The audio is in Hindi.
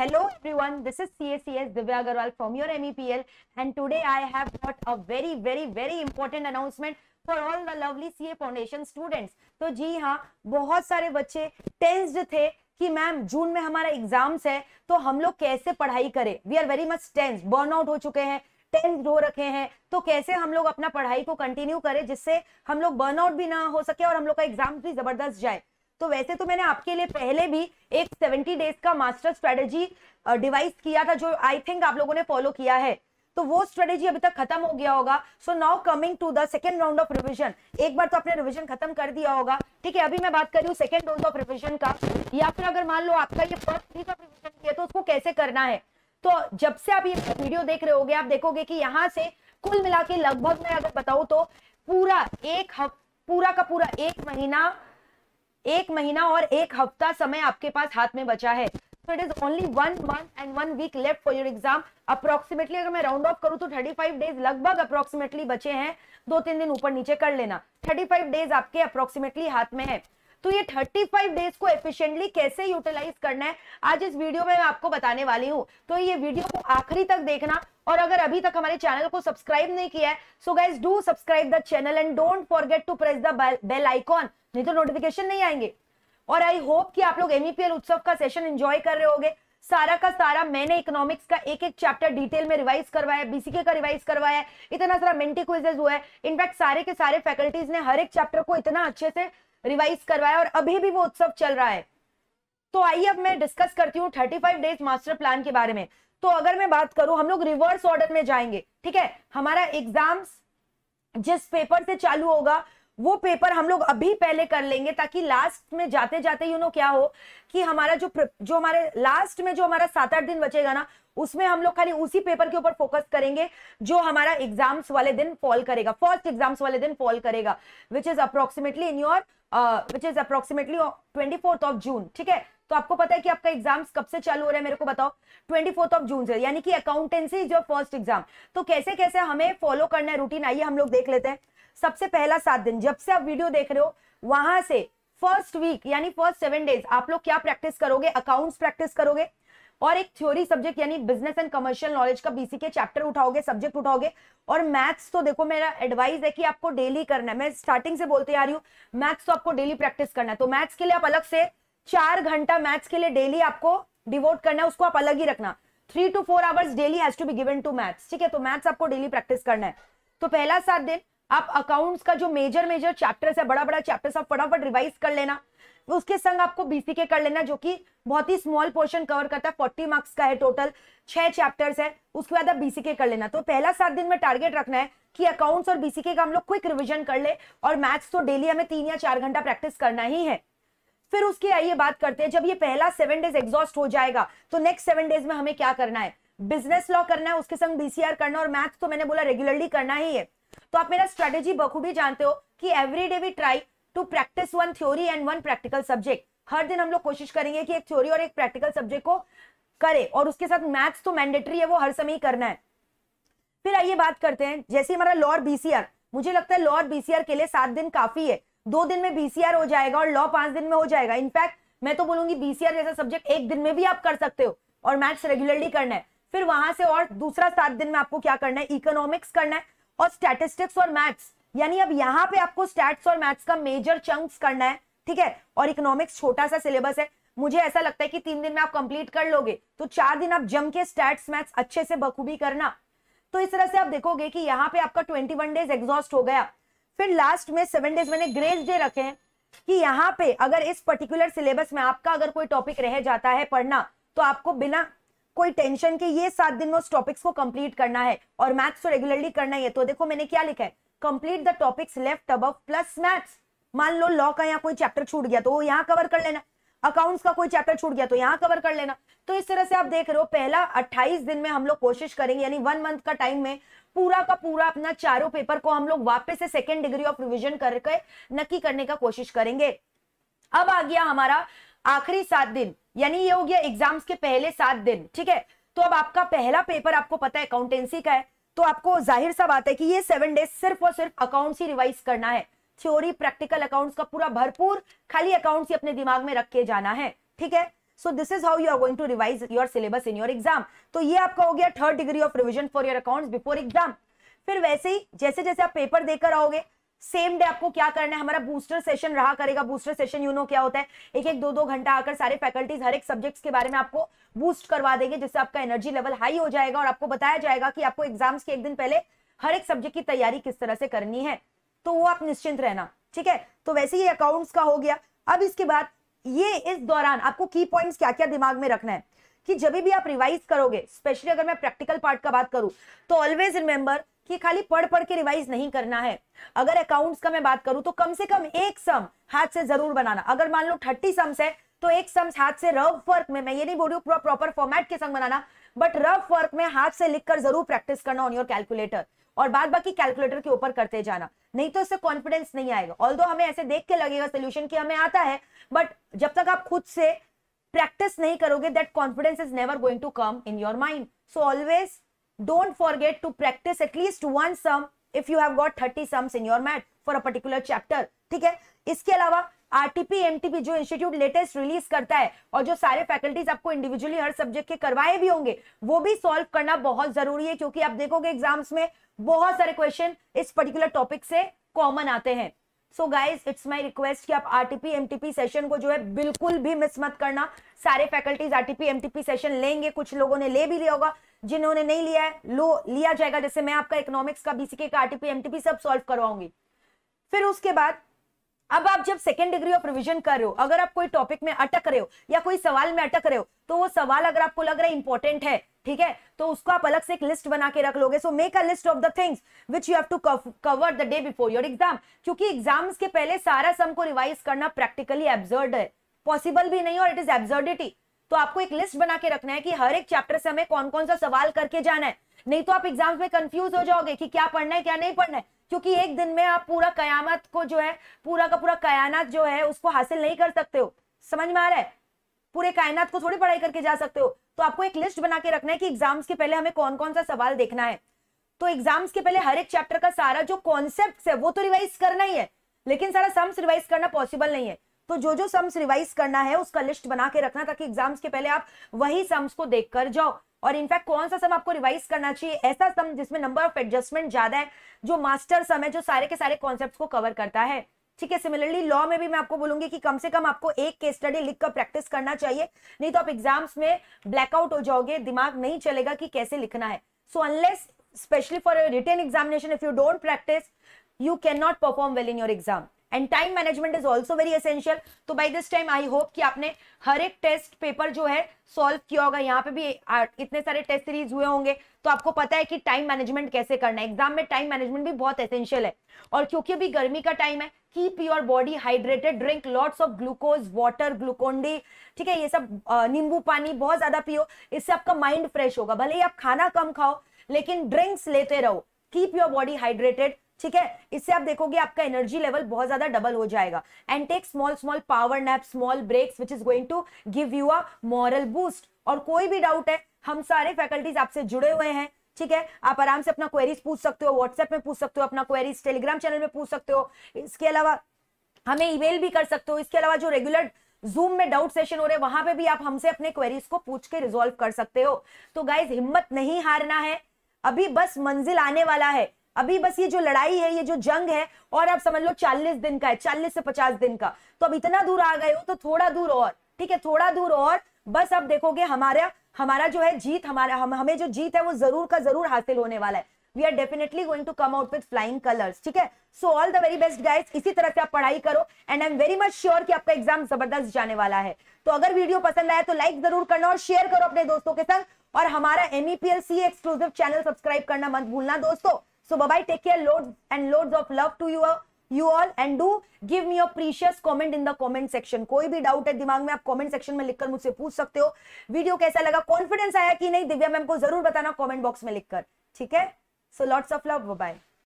Hello everyone, this is CACS Divya Agarwal from your MEPL and today I have got a very very very important announcement for all the lovely CA foundation students तो जी हाँ बहुत सारे बच्चे टेंस्ड थे कि मैम जून में हमारा एग्जाम्स है तो हम लोग कैसे पढ़ाई करें we are very much tense burn out हो चुके हैं टेंस हो रखे हैं तो कैसे हम लोग अपना पढ़ाई को कंटिन्यू करें जिससे हम लोग बर्न आउट भी ना हो सके और हम लोग का एग्जाम भी जबरदस्त जाए तो वैसे तो मैंने आपके लिए पहले भी एक 70 डेज का मास्टर स्ट्रेटेजी डिवाइस किया था जो आई थिंक आप लोगों ने फॉलो किया है तो वो स्ट्रेटेजी अभी तक खत्म हो गया होगा so now coming to the second round of revision एक बार तो आपने रिविजन खत्म कर दिया होगा ठीक है अभी मैं बात कर रही हूँ सेकेंड राउंड ऑफ रिविजन का या फिर अगर मान लो आपका ये फर्स्ट वीक ऑफ रिविजन किया तो उसको कैसे करना है तो जब से आप ये वीडियो देख रहे होगे आप देखोगे कि यहाँ से कुल मिला के लगभग मैं अगर बताऊँ तो पूरा एक हफ पूरा का पूरा एक महीना एक महीना और एक हफ्ता समय आपके पास हाथ में बचा है so it is only one month and one week left for your exam approximately अगर मैं राउंड ऑफ करूँ तो 35 डेज लगभग अप्रोक्सीमेटली बचे हैं दो तीन दिन ऊपर नीचे कर लेना 35 डेज आपके अप्रोक्सीमेटली हाथ में है तो ये 35 डेज को एफिशिएंटली कैसे यूटिलाइज करना है आज इस वीडियो में मैं आपको बताने वाली हूँ तो ये वीडियो को आखिरी तक देखना और अगर अभी तक हमारे चैनल को सब्सक्राइब नहीं किया है so guys do subscribe the channel and don't forget to press the bell icon नहीं तो नोटिफिकेशन नहीं आएंगे और आई होप कि आप लोग एमईपीएल e उत्सव का सेशन एंजॉय कर रहे होगे सारा का सारा मैंने इकोनॉमिक्स का एक एक चैप्टर डिटेल में रिवाइज करवाया है बीसीके का रिवाइज करवाया है इतना सारा मेंटी क्विजेज हुआ है इनफैक्ट सारे के सारे फैकल्टीज ने हर एक चैप्टर को इतना अच्छे से रिवाइज करवाया और अभी भी वो उत्सव चल रहा है तो आइए अब मैं डिस्कस करती हूँ thirty five days master plan के बारे में तो अगर मैं बात करूं हम लोग रिवर्स ऑर्डर में जाएंगे ठीक है हमारा एग्जाम्स जिस पेपर से चालू होगा वो पेपर हम लोग अभी पहले कर लेंगे ताकि लास्ट में जाते जाते यू नो क्या हो कि हमारा जो जो हमारे लास्ट में जो हमारा सात आठ दिन बचेगा ना उसमें हम लोग खाली उसी पेपर के ऊपर फोकस करेंगे जो हमारा एग्जाम्स वाले दिन फॉल करेगा फर्स्ट एग्जाम्स वाले दिन फॉल करेगा which is approximately in your which is approximately twenty of June ठीक है तो आपको पता है कि आपका एग्जाम्स कब से चालू हो रहा है मेरे को बताओ ट्वेंटी फोर्थ ऑफ जून से यानी कि accountancy is your first exam तो कैसे कैसे हमें फॉलो करना है रूटीन आइए हम लोग देख लेते हैं सबसे पहला सात दिन जब से आप वीडियो देख रहे हो वहां से फर्स्ट वीक यानी फर्स्ट सेवन डेज आप लोग क्या प्रैक्टिस करोगे अकाउंट्स प्रैक्टिस करोगे और एक थ्योरी सब्जेक्ट यानी बिजनेस एंड कमर्शियल नॉलेज का बीसी के चैप्टर उठाओगे सब्जेक्ट उठाओगे और मैथ्स तो देखो मेरा एडवाइस है कि आपको डेली करना है मैं स्टार्टिंग से बोलते आ रही हूँ मैथ्स तो आपको डेली प्रैक्टिस करना है तो मैथ्स के लिए आप अलग से चार घंटा मैथ्स के लिए डेली आपको डिवोट करना है उसको आप अलग ही रखना three two four hours daily has to be given to maths ठीक है तो मैथ्स आपको डेली प्रैक्टिस करना है तो पहला सात दिन आप अकाउंट्स का जो मेजर मेजर चैप्टर्स है बड़ा बड़ा चैप्टर्स आप फटाफट रिवाइज कर लेना उसके संग आपको बीसी के कर लेना जो कि बहुत ही स्मॉल पोर्शन कवर करता है फोर्टी मार्क्स का है टोटल छह चैप्टर्स है उसके बाद आप बीसी के कर लेना तो पहला सात दिन में टारगेट रखना है कि अकाउंट्स और बीसीके का हम लोग क्विक रिविजन कर ले और मैथ्स तो डेली हमें तीन या चार घंटा प्रैक्टिस करना ही है फिर उसकी आइए बात करते हैं जब ये पहला सेवन डेज एग्जॉस्ट हो जाएगा तो नेक्स्ट सेवन डेज में हमें क्या करना है बिजनेस लॉ करना है उसके संग बीसीआर करना और मैथ्स तो मैंने बोला रेगुलरली करना ही है तो आप मेरा स्ट्रेटेजी बखूबी जानते हो कि every day we try to practice one theory and one practical subject हर दिन हम लोग कोशिश करेंगे कि एक थ्योरी और एक प्रैक्टिकल सब्जेक्ट को करे और उसके साथ मैथ्स तो मैंडेटरी है वो हर समय ही करना है फिर आइए बात करते हैं जैसे हमारा लॉर बीसीआर मुझे लगता है लॉर बीसीआर के लिए सात दिन काफी है दो दिन में बीसीआर हो जाएगा और लॉ पांच दिन में हो जाएगा इनफैक्ट मैं तो बोलूंगी बीसीआर जैसा सब्जेक्ट एक दिन में भी आप कर सकते हो और मैथ्स रेगुलरली करना है फिर वहां से और दूसरा सात दिन में आपको क्या करना है इकोनॉमिक्स करना है और स्टैटिस्टिक्स और मैथ्स यानी अब यहाँ पे आपको स्टैट्स और मैथ्स का मेजर चंक्स करना है ठीक है और इकोनॉमिक्स छोटा सा सिलेबस है मुझे ऐसा लगता है कि तीन दिन में आप कंप्लीट कर लोगे तो चार दिन आप जम के स्टैट्स मैथ्स अच्छे से बखूबी करना तो इस तरह से आप देखोगे कि यहाँ पे आपका ट्वेंटी वन डेज एग्जॉस्ट हो गया फिर लास्ट में सेवन डेज मैंने ग्रेस डे रखे हैं कि यहाँ पे अगर इस पर्टिकुलर सिलेबस में आपका अगर कोई टॉपिक रह जाता है पढ़ना तो आपको बिना कोई टेंशन के ये सात दिन में उस टॉपिक्स को कंप्लीट करना है और मैथ्स तो रेगुलरली करना ही है तो देखो मैंने क्या लिखा है कंप्लीट द टॉपिक्स लेफ्ट अब प्लस मैथ्स मान लो लॉ का यहाँ कोई चैप्टर छूट गया तो वो यहाँ कवर कर लेना अकाउंट्स का कोई चैप्टर छूट गया तो यहाँ कवर कर लेना तो इस तरह से आप देख रहे हो पहला 28 दिन में हम लोग कोशिश करेंगे यानी वन मंथ का टाइम में पूरा का पूरा अपना चारों पेपर को हम लोग वापस से सेकेंड डिग्री ऑफ रिविजन करके नक्की करने का कोशिश करेंगे अब आ गया हमारा आखिरी सात दिन यानी ये हो गया एग्जाम्स के पहले सात दिन ठीक है तो अब आपका पहला पेपर आपको पता है अकाउंटेंसी का है तो आपको जाहिर सा बात है कि ये सेवन डेज सिर्फ और सिर्फ अकाउंट्स ही रिवाइज करना है थ्योरी प्रैक्टिकल अकाउंट्स का पूरा भरपूर खाली अकाउंट्स ही अपने दिमाग में रख के जाना है ठीक है so this is how you are going to revise your syllabus in your exam तो ये आपका हो गया third degree of revision for your account before exam फिर वैसे ही जैसे जैसे आप पेपर देकर आओगे सेम डे आपको क्या करना है हमारा बूस्टर सेशन रहा करेगा बूस्टर सेशन यू नो क्या होता है एक एक दो दो घंटा आकर सारे फैकल्टीज हर एक सब्जेक्ट्स के बारे में आपको बूस्ट करवा देंगे जिससे आपका एनर्जी लेवल हाई हो जाएगा और आपको बताया जाएगा कि आपको एग्जाम्स के एक दिन पहले हर एक सब्जेक्ट की तैयारी किस तरह से करनी है तो वो आप निश्चिंत रहना ठीक है तो वैसे ही अकाउंट्स का हो गया अब इसके बाद ये इस दौरान आपको की पॉइंट क्या क्या दिमाग में रखना है कि जब भी आप रिवाइज करोगे स्पेशली अगर मैं प्रैक्टिकल पार्ट का बात करूं तो ऑलवेज रिमेंबर कि खाली पढ़ पढ़ के रिवाइज नहीं करना है अगर अकाउंट्स का मैं बात करूं तो कम से कम एक सम हाथ से जरूर बनाना अगर मान लो थर्टी सम्स है तो एक सम्स हाथ से रफ वर्क में मैं ये नहीं बोल रही हूँ प्रॉपर फॉर्मेट के संग बनाना बट रफ वर्क में हाथ से लिखकर जरूर प्रैक्टिस करना ऑन योर कैलकुलेटर और बाद बाकी कैलकुलेटर के ऊपर करते जाना नहीं तो इससे कॉन्फिडेंस नहीं आएगा ऑल हमें ऐसे देख के लगेगा सोल्यूशन की हमें आता है बट जब तक आप खुद से प्रैक्टिस नहीं करोगे that confidence is never going to come in your mind so always don't forget to practice at least one sum if you have got 30 sums in your mat for a particular chapter ठीक है इसके अलावा आरटीपी एमटीपी जो इंस्टीट्यूट लेटेस्ट रिलीज करता है और जो सारे फैकल्टीज आपको इंडिविजुअली हर सब्जेक्ट के करवाए भी होंगे वो भी सॉल्व करना बहुत जरूरी है क्योंकि आप देखोगे एग्जाम्स में बहुत सारे क्वेश्चन इस पर्टिकुलर टॉपिक से कॉमन आते हैं so guys it's my request कि आप आरटीपी एमटीपी सेशन को जो है बिल्कुल भी मिस मत करना सारे फैकल्टीज आर एमटीपी सेशन लेंगे कुछ लोगों ने ले भी लिया होगा जिन्होंने नहीं लिया है लो लिया जाएगा जैसे मैं आपका इकोनॉमिक्स का बीसीके का आरटीपी एमटीपी सब सॉल्व करवाऊंगी फिर उसके बाद अब आप जब सेकेंड डिग्री ऑफ रिविजन कर रहे हो अगर आप कोई टॉपिक में अटक रहे हो या कोई सवाल में अटक रहे हो तो वो सवाल अगर आपको लग रहा है इंपॉर्टेंट है ठीक है तो उसको आप अलग से एक लिस्ट बना के रख लोगे so make a list of the things which you have to cover the day before your exam क्योंकि एग्जाम्स के पहले सारा सम को रिवाइज करना प्रैक्टिकली एब्जर्ड है पॉसिबल भी नहीं और इट इज एब्जर्डिटी तो आपको एक लिस्ट बना के रखना है कि हर एक चैप्टर से हमें कौन कौन सा सवाल करके जाना है नहीं तो आप एग्जाम में कंफ्यूज हो जाओगे कि क्या पढ़ना है क्या नहीं पढ़ना है क्योंकि एक दिन में आप पूरा कयामत को जो है पूरा का पूरा कयानत जो है उसको हासिल नहीं कर सकते हो समझ में आ रहा है पूरे कायनात को थोड़ी पढ़ाई करके जा सकते हो तो आपको एक लिस्ट बना के रखना है कि एग्जाम्स के पहले हमें कौन कौन सा सवाल देखना है तो एग्जाम्स के पहले हर एक चैप्टर का सारा जो कॉन्सेप्ट है वो तो रिवाइज करना ही है लेकिन सारा सम्स रिवाइज करना पॉसिबल नहीं है तो जो जो सम्स रिवाइज करना है उसका लिस्ट बना के रखना ताकि एग्जाम्स के पहले आप वही सम्स को देख कर जाओ और इनफैक्ट कौन सा सम आपको रिवाइज करना चाहिए ऐसा सम जिसमें नंबर ऑफ एडजस्टमेंट ज्यादा है जो मास्टर सम है जो सारे के सारे कॉन्सेप्ट को कवर करता है ठीक है सिमिलरली लॉ में भी मैं आपको बोलूंगी कि कम से कम आपको एक केस स्टडी लिख कर प्रैक्टिस करना चाहिए नहीं तो आप एग्जाम्स में ब्लैकआउट हो जाओगे दिमाग नहीं चलेगा कि कैसे लिखना है so unless specially for return examination if you don't practise you can not perform well in your exam and time management is also very essential तो by this time I hope कि आपने हर एक टेस्ट पेपर जो है सॉल्व किया होगा यहाँ पे भी इतने सारे टेस्ट सीरीज हुए होंगे तो आपको पता है कि टाइम मैनेजमेंट कैसे करना है एग्जाम में टाइम मैनेजमेंट भी बहुत एसेंशियल है और क्योंकि अभी गर्मी का टाइम है keep your body hydrated drink lots of glucose water Glucon D ठीक है ये सब नींबू पानी बहुत ज्यादा पियो इससे आपका माइंड फ्रेश होगा भले ही आप खाना कम खाओ लेकिन ड्रिंक्स लेते रहो कीप योर बॉडी हाइड्रेटेड ठीक है इससे आप देखोगे आपका एनर्जी लेवल बहुत ज्यादा डबल हो जाएगा and take small small power nap small breaks which is going to give you a moral boost और कोई भी डाउट है हम सारे फैकल्टीज आपसे जुड़े हुए हैं ठीक है आप आराम से अपना क्वेरीज पूछ सकते हो व्हाट्सएप में पूछ सकते हो अपना क्वेरीज टेलीग्राम चैनल में पूछ सकते हो इसके अलावा हमें ईमेल भी कर सकते हो इसके अलावा जो रेगुलर जूम में डाउट सेशन हो रहे वहां पे भी आप हमसे अपने क्वेरीज को पूछ के रिजोल्व कर सकते हो तो गाइज हिम्मत नहीं हारना है अभी बस मंजिल आने वाला है अभी बस ये जो लड़ाई है ये जो जंग है और आप समझ लो चालीस दिन का है चालीस से पचास दिन का तो अब इतना दूर आ गए हो तो थोड़ा दूर और ठीक है थोड़ा दूर और बस अब देखोगे हमारा हमारा जो है जीत हमारा हम हमें जो जीत है वो जरूर का जरूर हासिल होने वाला है we are definitely going to come out with flying colours ठीक है so all the very best guys इसी तरह से आप पढ़ाई करो and I am very much sure कि आपका एग्जाम जबरदस्त जाने वाला है तो अगर वीडियो पसंद आया तो लाइक जरूर करना और शेयर करो अपने दोस्तों के संग और हमारा MEPL C exclusive channel subscribe करना मत भूलना दोस्तों so bye bye take care care. And and of love to your you all and do give me your precious comment in the comment section कोई भी डाउट है दिमाग में आप कॉमेंट सेक्शन में लिखकर मुझसे पूछ सकते हो वीडियो कैसा लगा कॉन्फिडेंस आया कि नहीं दिव्या मैम को जरूर बताना कॉमेंट बॉक्स में लिखकर ठीक है so lots of love bye